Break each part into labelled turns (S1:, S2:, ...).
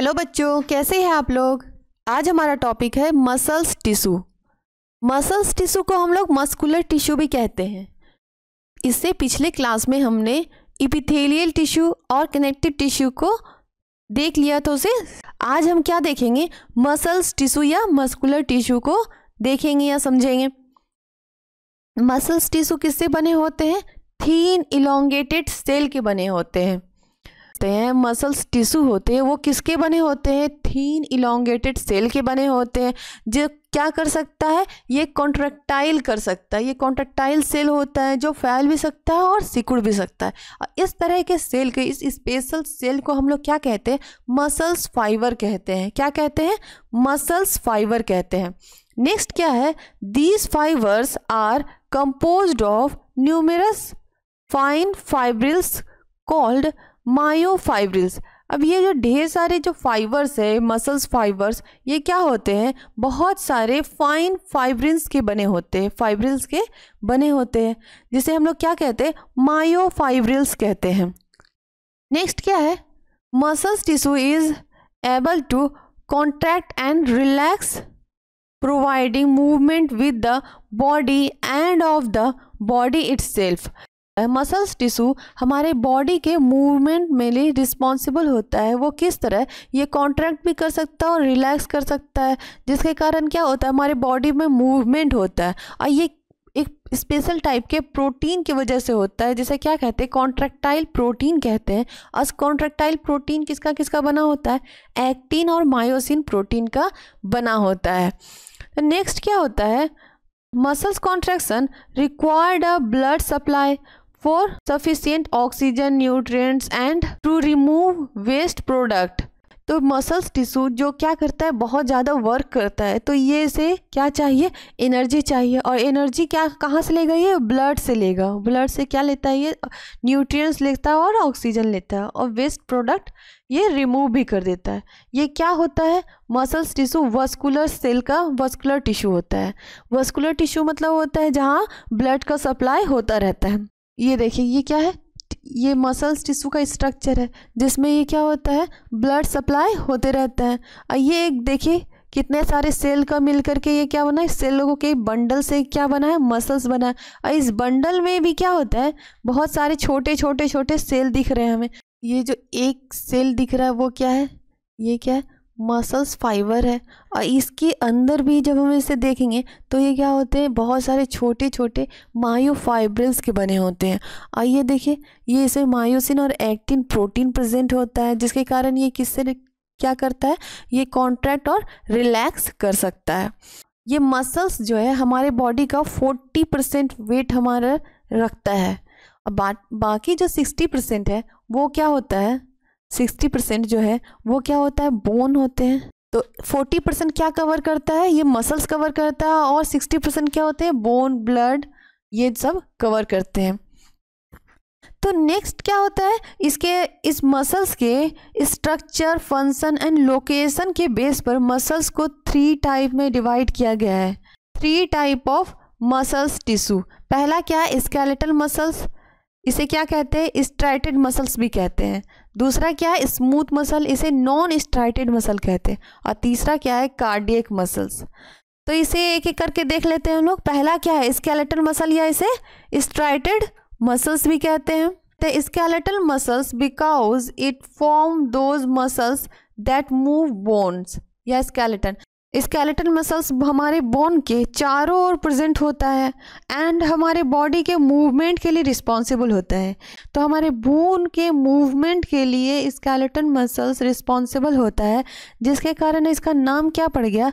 S1: hello बच्चों कैसे हैं आप लोग आज हमारा टॉपिक है मसल्स टिशू मसल्स टिशू को हम लोग मस्कुलर टिशू भी कहते हैं इससे पिछले क्लास में हमने इपिथेलियल टिश्यू और कनेक्टिव टिश्यू को देख लिया तो उसे आज हम क्या देखेंगे मसल्स टिशू या मस्कुलर टिश्यू को देखेंगे या समझेंगे मसल्स टिशू किससे बने होते हैं थीन इलोंगेटेड सेल के बने होते हैं होते हैं मसल्स टिश्यू होते हैं वो किसके बने होते हैं थीन इलोंगेटेड सेल के बने होते हैं जो क्या कर सकता है ये कॉन्ट्रेक्टाइल कर सकता है ये कॉन्ट्रेक्टाइल सेल होता है जो फैल भी सकता है और सिकुड़ भी सकता है और इस तरह के सेल के इस स्पेशल सेल को हम लोग क्या कहते हैं मसल्स फाइबर कहते हैं क्या कहते हैं मसल्स फाइबर कहते हैं नेक्स्ट क्या है these fibres are composed of numerous fine fibrils called myofibrils अब ये जो ढेर सारे जो फाइबर्स है मसल्स फाइबर्स ये क्या होते हैं बहुत सारे फाइन फाइब्रिल्स के बने होते हैं फाइब्रिल्स के बने होते हैं जिसे हम लोग क्या कहते हैं मायोफाइब्रिल्स कहते हैं नेक्स्ट क्या है muscles tissue is able to contract and relax providing movement with the body and of the body it's muscles tissue हमारे बॉडी के मूवमेंट में लिए रिस्पॉन्सिबल होता है वो किस तरह ये कॉन्ट्रैक्ट भी कर सकता है और रिलैक्स कर सकता है जिसके कारण क्या होता है हमारे बॉडी में मूवमेंट होता है और ये एक स्पेशल टाइप के प्रोटीन की वजह से होता है जिसे क्या कहते हैं कॉन्ट्रैक्टाइल प्रोटीन कहते हैं और कॉन्ट्रैक्टाइल प्रोटीन किसका किसका बना होता है एक्टिन और मायोसिन प्रोटीन का बना होता है तो नेक्स्ट क्या होता है muscles contraction required a blood supply for sufficient oxygen nutrient and to remove waste product तो मसल्स टिश्यू जो क्या करता है बहुत ज़्यादा वर्क करता है तो ये इसे क्या चाहिए एनर्जी चाहिए और एनर्जी क्या कहाँ से लेगा ये ब्लड से लेगा ब्लड से क्या लेता है ये न्यूट्रिएंट्स लेता है और ऑक्सीजन लेता है और वेस्ट प्रोडक्ट ये रिमूव भी कर देता है ये क्या होता है मसल्स टिश्यू वस्कुलर सेल का वस्कुलर टिश्यू होता है वस्कुलर टिश्यू मतलब होता है जहाँ ब्लड का सप्लाई होता रहता है ये देखिए ये क्या है ये मसल्स टिश्यू का स्ट्रक्चर है जिसमें ये क्या होता है ब्लड सप्लाई होते रहते हैं और ये एक देखिए कितने सारे सेल का मिल करके ये क्या बना है सेलों के बंडल से क्या बना है मसल्स बना है और इस बंडल में भी क्या होता है बहुत सारे छोटे छोटे छोटे सेल दिख रहे हैं हमें ये जो एक सेल दिख रहा है वो क्या है ये क्या है मसल्स फाइबर है और इसके अंदर भी जब हम इसे देखेंगे तो ये क्या होते हैं बहुत सारे छोटे छोटे मायोफाइब्रिल्स के बने होते हैं और ये देखिए ये इसमें मायोसिन और एक्टिन प्रोटीन प्रेजेंट होता है जिसके कारण ये किससे क्या करता है ये कॉन्ट्रैक्ट और रिलैक्स कर सकता है ये मसल्स जो है हमारे बॉडी का फोर्टी परसेंट वेट हमारा रखता है और बा, बाकी जो सिक्सटी परसेंट है वो क्या होता है सिक्सटी परसेंट जो है वो क्या होता है बोन होते हैं तो फोर्टी परसेंट क्या कवर करता है ये मसल्स कवर करता है और सिक्सटी परसेंट क्या होते हैं बोन ब्लड ये सब कवर करते हैं तो नेक्स्ट क्या होता है इसके इस मसल्स के स्ट्रक्चर फंक्शन एंड लोकेशन के बेस पर मसल्स को थ्री टाइप में डिवाइड किया गया है three type of muscles tissue पहला क्या है स्केलेटल मसल्स इसे क्या कहते हैं स्ट्राइटेड मसल्स भी कहते हैं दूसरा क्या है स्मूथ मसल इसे नॉन स्ट्राइटेड मसल कहते हैं और तीसरा क्या है कार्डियक मसल्स तो इसे एक एक करके देख लेते हैं हम लोग पहला क्या है स्केलेटल मसल या इसे स्ट्राइटेड मसल्स भी कहते हैं तो skeletal muscles because it form those muscles that move bones या स्केलेटन स्केलेटन मसल्स हमारे बोन के चारों ओर प्रेजेंट होता है एंड हमारे बॉडी के मूवमेंट के लिए रिस्पॉन्सिबल होता है तो हमारे बोन के मूवमेंट के लिए स्केलेटन मसल्स रिस्पॉन्सिबल होता है जिसके कारण इसका नाम क्या पड़ गया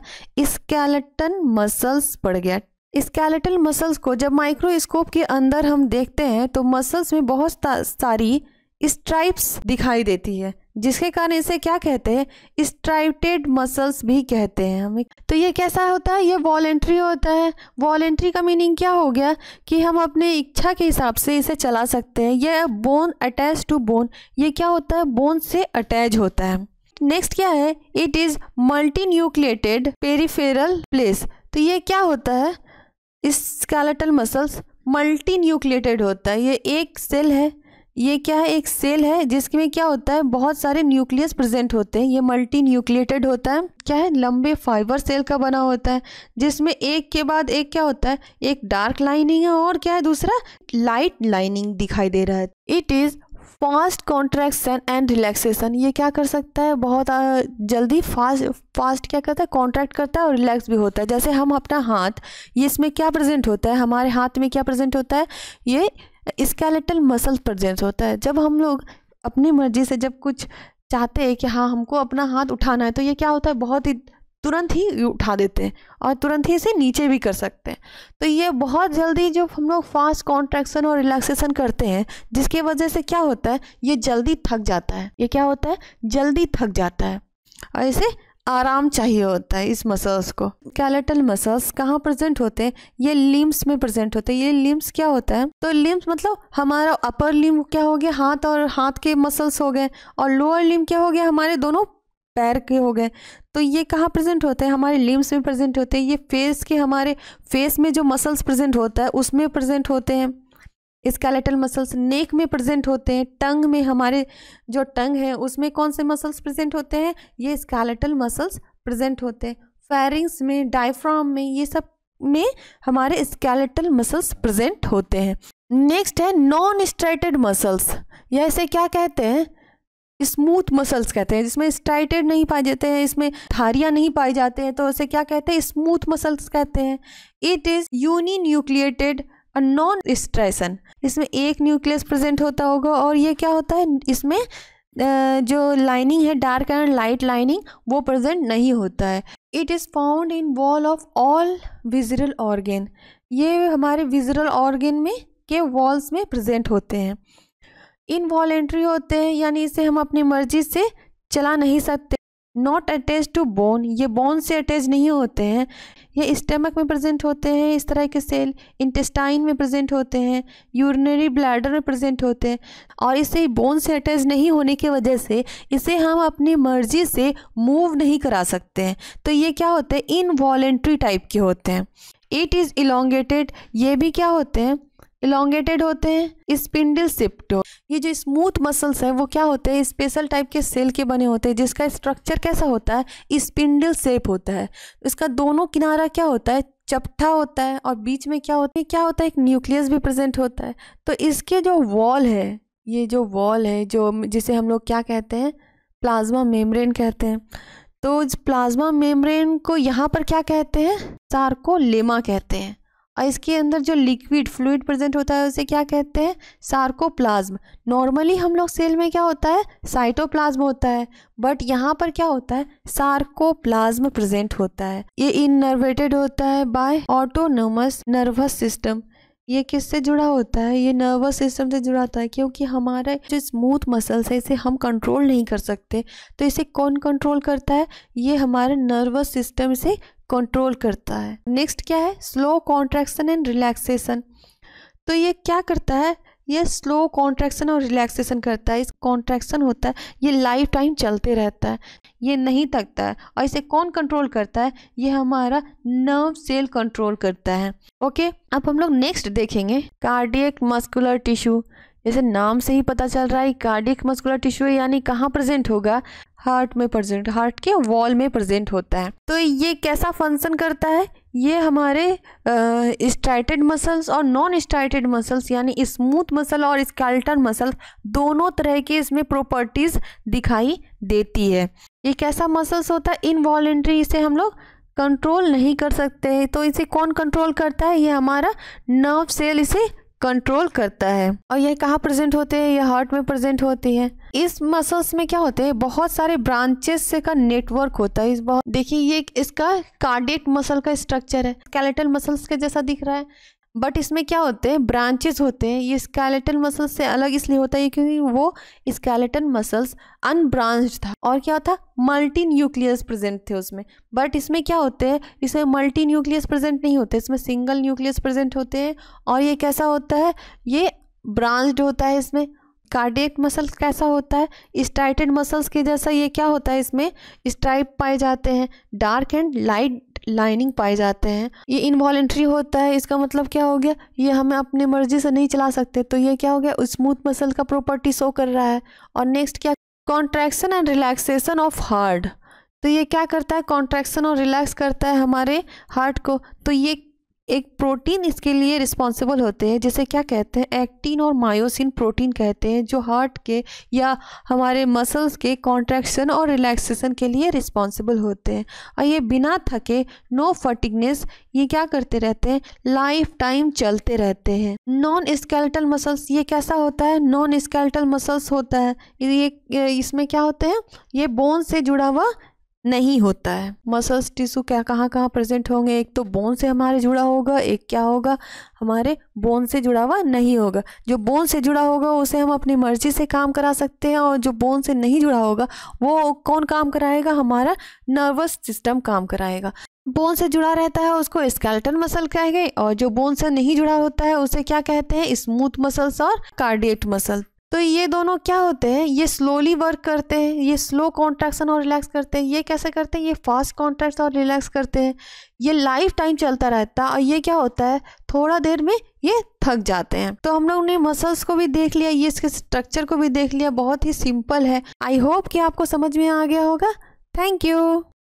S1: स्केलेटन मसल्स पड़ गया स्केलेटन मसल्स को जब माइक्रोस्कोप के अंदर हम देखते हैं तो मसल्स में बहुत सारी स्ट्राइप्स दिखाई देती है जिसके कारण इसे क्या कहते हैं स्ट्राइटेड मसल्स भी कहते हैं हमें तो ये कैसा होता है ये वॉलेंट्री होता है वॉलेंट्री का मीनिंग क्या हो गया कि हम अपने इच्छा के हिसाब से इसे चला सकते हैं यह बोन अटैच टू बोन ये क्या होता है बोन से अटैच होता है नेक्स्ट क्या है it is multi nucleated peripheral place तो ये क्या होता है स्केलेटल मसल्स मल्टी न्यूक्लिएटेड होता है ये एक सेल है ये क्या है एक सेल है जिसमें क्या होता है बहुत सारे न्यूक्लियस प्रेजेंट होते हैं ये मल्टी न्यूक्लिएटेड होता है क्या है लंबे फाइबर सेल का बना होता है जिसमें एक के बाद एक क्या होता है एक डार्क लाइनिंग है और क्या है दूसरा लाइट लाइनिंग दिखाई दे रहा है it is fast contraction and relaxation ये क्या कर सकता है बहुत जल्दी फास्ट फास्ट क्या करता है कॉन्ट्रैक्ट करता है और रिलैक्स भी होता है जैसे हम अपना हाथ ये इसमें क्या प्रेजेंट होता है हमारे हाथ में क्या प्रेजेंट होता है ये स्केलेटल मसल प्रजेंस होता है जब हम लोग अपनी मर्जी से जब कुछ चाहते हैं कि हाँ हमको अपना हाथ उठाना है तो ये क्या होता है बहुत ही तुरंत ही उठा देते हैं और तुरंत ही इसे नीचे भी कर सकते हैं तो ये बहुत जल्दी जो हम लोग फास्ट कॉन्ट्रैक्शन और रिलैक्सेशन करते हैं जिसके वजह से क्या होता है ये जल्दी थक जाता है ये क्या होता है जल्दी थक जाता है और इसे आराम चाहिए होता है इस मसल्स को कैलेटल मसल्स कहाँ प्रेजेंट होते हैं ये लिम्स में प्रेजेंट होते हैं ये लिम्स क्या होता है तो लिम्स मतलब हमारा अपर लिम क्या हो गया हाथ और हाथ के मसल्स हो गए और लोअर लिम क्या हो गया हमारे दोनों पैर के हो गए तो ये कहाँ प्रेजेंट होते हैं हमारे लिम्स में प्रेजेंट होते हैं ये फेस के हमारे फेस में जो मसल्स प्रेजेंट होता है उसमें प्रेजेंट होते हैं स्केलेटल मसल्स नेक में प्रेजेंट होते हैं टंग में हमारे जो टंग है उसमें कौन से मसल्स प्रेजेंट होते हैं ये स्केलेटल मसल्स प्रेजेंट होते हैं फेरिंग्स में डायफ्राम में ये सब में हमारे स्केलेटल मसल्स प्रेजेंट होते हैं नेक्स्ट है नॉन स्ट्राइटेड मसल्स या इसे क्या कहते हैं स्मूथ मसल्स कहते हैं जिसमें स्ट्राइटेड नहीं पाए जाते हैं इसमें धारियाँ नहीं पाए जाते हैं तो उसे क्या कहते हैं स्मूथ मसल्स कहते हैं इट इज़ यूनी न्यूक्लिएटेड और नॉन स्ट्रेसन इसमें एक न्यूक्लियस प्रेजेंट होता होगा और ये क्या होता है इसमें जो लाइनिंग है डार्क एंड लाइट लाइनिंग वो प्रेजेंट नहीं होता है it is found in wall of all visceral organ ये हमारे विजरल ऑर्गेन में के वॉल्स में प्रेजेंट होते हैं इनवॉलेंट्री होते हैं यानी इसे हम अपनी मर्जी से चला नहीं सकते नॉट अटैच टू बोन ये बोन से अटैच नहीं होते हैं ये स्टमक में प्रेजेंट होते हैं इस तरह के सेल इंटेस्टाइन में प्रेजेंट होते हैं यूरिनरी ब्लैडर में प्रेजेंट होते हैं और इसे बोन से अटैच नहीं होने की वजह से इसे हम अपनी मर्जी से मूव नहीं करा सकते हैं तो ये क्या होते हैं इनवॉलेंट्री टाइप के होते हैं इट इज़ इलोंगेटेड ये भी क्या होते हैं इलोंगेटेड होते हैं स्पिंडल सिप्ट ये जो स्मूथ मसल्स हैं वो क्या होते हैं स्पेशल टाइप के सेल के बने होते हैं जिसका स्ट्रक्चर कैसा होता है स्पिंडल सेप होता है इसका दोनों किनारा क्या होता है चपटा होता है और बीच में क्या होता है क्या होता है एक न्यूक्लियस भी प्रेजेंट होता है तो इसके जो वॉल है ये जो वॉल है जो जिसे हम लोग क्या कहते हैं प्लाज्मा मेम्ब्रेन कहते हैं तो प्लाज्मा मेम्ब्रेन को यहाँ पर क्या कहते हैं सार्कोलेमा कहते हैं और इसके अंदर जो लिक्विड फ्लूड प्रेजेंट होता है उसे क्या कहते हैं सार्कोप्लाज्म नॉर्मली हम लोग सेल में क्या होता है साइटोप्लाज्म होता है बट यहाँ पर क्या होता है सार्कोप्लाज्म प्रेजेंट होता है ये इनर्वेटेड होता है बाय ऑटोनोमस नर्वस सिस्टम ये किससे जुड़ा होता है ये नर्वस सिस्टम से जुड़ा होता है क्योंकि हमारा जो स्मूथ मसल्स है इसे हम कंट्रोल नहीं कर सकते तो इसे कौन कंट्रोल करता है ये हमारे नर्वस सिस्टम से कंट्रोल करता है नेक्स्ट क्या है स्लो कॉन्ट्रैक्शन एंड रिलैक्सेशन तो ये क्या करता है ये स्लो कॉन्ट्रैक्शन और रिलैक्सेशन करता है इस कॉन्ट्रैक्शन होता है ये लाइफ टाइम चलते रहता है ये नहीं थकता है और इसे कौन कंट्रोल करता है ये हमारा नर्व सेल कंट्रोल करता है ओके अब हम लोग नेक्स्ट देखेंगे कार्डियक मस्कुलर टिश्यू जैसे नाम से ही पता चल रहा है कार्डिक मस्कुलर टिश्यू यानी कहाँ प्रेजेंट होगा हार्ट में प्रेजेंट हार्ट के वॉल में प्रेजेंट होता है तो ये कैसा फंक्शन करता है ये हमारे स्ट्राइटेड मसल्स और नॉन स्ट्राइटेड मसल्स यानी स्मूथ मसल और स्केल्टन मसल दोनों तरह के इसमें प्रॉपर्टीज़ दिखाई देती है ये कैसा मसल्स होता है इनवॉलेंट्री इसे हम लोग कंट्रोल नहीं कर सकते तो इसे कौन कंट्रोल करता है ये हमारा नर्व सेल इसे कंट्रोल करता है और यह कहाँ प्रेजेंट होते हैं यह हार्ट में प्रेजेंट होती है इस मसल्स में क्या होते हैं बहुत सारे ब्रांचेस से का नेटवर्क होता है इस बहुत देखिए ये इसका कार्डियक मसल का स्ट्रक्चर है स्केलेटल मसल्स के जैसा दिख रहा है बट इसमें क्या होते हैं ब्रांचेस होते हैं ये स्केलेटन मसल्स से अलग इसलिए होता है क्योंकि वो स्केलेटन मसल्स अनब्रांच था और क्या था मल्टी न्यूक्लियस प्रेजेंट थे उसमें बट इसमें क्या होते हैं इसमें मल्टी न्यूक्लियस प्रेजेंट नहीं होते इसमें सिंगल न्यूक्लियस प्रेजेंट होते हैं और ये कैसा होता है ये ब्रांच्ड होता है इसमें कार्डियक मसल्स कैसा होता है स्ट्राइटेड मसल्स के जैसा ये क्या होता है इसमें स्ट्राइप पाए जाते हैं डार्क एंड लाइट लाइनिंग पाए जाते हैं ये इनवॉलेंट्री होता है इसका मतलब क्या हो गया ये हमें अपनी मर्जी से नहीं चला सकते तो ये क्या हो गया स्मूथ मसल का प्रॉपर्टी शो कर रहा है और नेक्स्ट क्या contraction and relaxation of heart तो ये क्या करता है कॉन्ट्रैक्शन और रिलैक्स करता है हमारे हार्ट को तो ये एक प्रोटीन इसके लिए रिस्पॉन्सिबल होते हैं जिसे क्या कहते हैं एक्टिन और मायोसिन प्रोटीन कहते हैं जो हार्ट के या हमारे मसल्स के कॉन्ट्रैक्शन और रिलैक्सेशन के लिए रिस्पॉन्सिबल होते हैं और ये बिना थके नो फटिकनेस ये क्या करते रहते हैं लाइफ टाइम चलते रहते हैं नॉन स्केल्टल मसल्स ये कैसा होता है नॉन स्केल्टल मसल्स होता है ये इसमें क्या होते हैं ये बोन से जुड़ा हुआ नहीं होता है मसल्स टिश्यू क्या कहाँ कहाँ प्रेजेंट होंगे एक तो बोन से हमारे जुड़ा होगा एक क्या होगा हमारे बोन से जुड़ा हुआ नहीं होगा जो बोन से जुड़ा होगा उसे हम अपनी मर्जी से काम करा सकते हैं और जो बोन से नहीं जुड़ा होगा वो कौन काम कराएगा हमारा नर्वस सिस्टम काम कराएगा बोन से जुड़ा रहता है उसको स्केल्टन मसल कहेंगे और जो बोन से नहीं जुड़ा होता है उसे क्या कहते हैं स्मूथ मसल्स और कार्डिएट मसल तो ये दोनों क्या होते हैं ये स्लोली वर्क करते हैं ये स्लो कॉन्ट्रैक्शन और रिलैक्स करते हैं ये कैसे करते हैं ये फास्ट कॉन्ट्रैक्ट और रिलैक्स करते हैं ये लाइफ टाइम चलता रहता है और ये क्या होता है थोड़ा देर में ये थक जाते हैं तो हम लोग ने मसल्स को भी देख लिया ये इसके स्ट्रक्चर को भी देख लिया बहुत ही सिंपल है आई होप कि आपको समझ में आ गया होगा थैंक यू